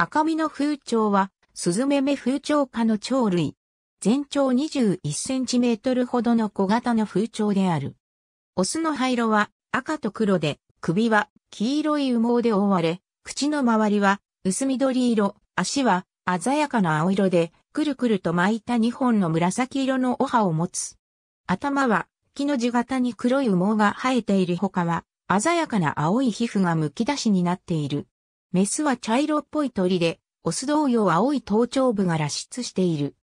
赤身の風潮は、スズメメ風潮科の鳥類。全長21センチメートルほどの小型の風潮である。オスの灰色は赤と黒で、首は黄色い羽毛で覆われ、口の周りは薄緑色、足は鮮やかな青色で、くるくると巻いた2本の紫色のお歯を持つ。頭は木の字型に黒い羽毛が生えているほかは、鮮やかな青い皮膚がむき出しになっている。メスは茶色っぽい鳥で、オス同様青い頭頂部が裸出している。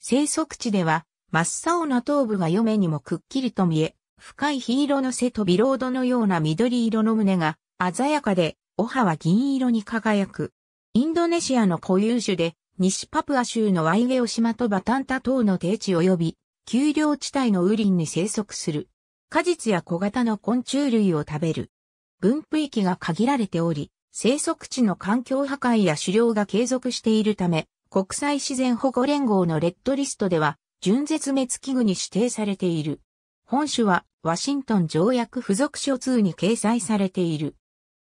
生息地では、真っ青な頭部が嫁にもくっきりと見え、深い黄色の背とビロードのような緑色の胸が鮮やかで、お葉は銀色に輝く。インドネシアの固有種で、西パプア州のワイゲオ島とバタンタ島の低地及び、丘陵地帯の雨林に生息する。果実や小型の昆虫類を食べる。分布域が限られており、生息地の環境破壊や狩猟が継続しているため、国際自然保護連合のレッドリストでは、純絶滅危惧に指定されている。本種は、ワシントン条約付属書2に掲載されている。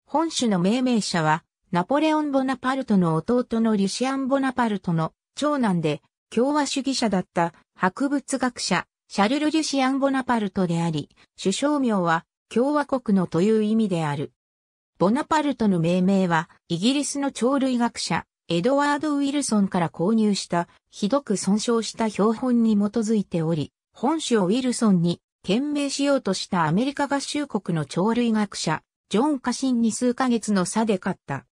本種の命名者は、ナポレオン・ボナパルトの弟のリシアン・ボナパルトの長男で、共和主義者だった博物学者、シャルル・リュシアン・ボナパルトであり、首相名は共和国のという意味である。ボナパルトの命名は、イギリスの鳥類学者、エドワード・ウィルソンから購入した、ひどく損傷した標本に基づいており、本種をウィルソンに、懸命しようとしたアメリカ合衆国の鳥類学者、ジョン・カシンに数ヶ月の差で勝った。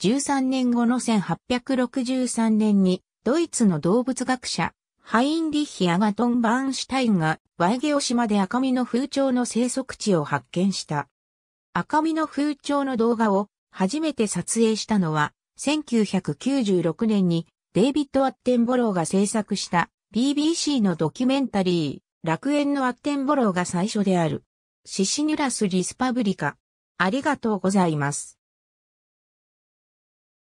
13年後の1863年に、ドイツの動物学者、ハインリッヒ・アガトン・バーンシュタインが、ワイゲオ島で赤身の風潮の生息地を発見した。赤身の風潮の動画を初めて撮影したのは、1996年にデイビッド・アッテンボローが制作した BBC のドキュメンタリー、楽園のアッテンボローが最初である。シシニュラス・リスパブリカ。ありがとうございます。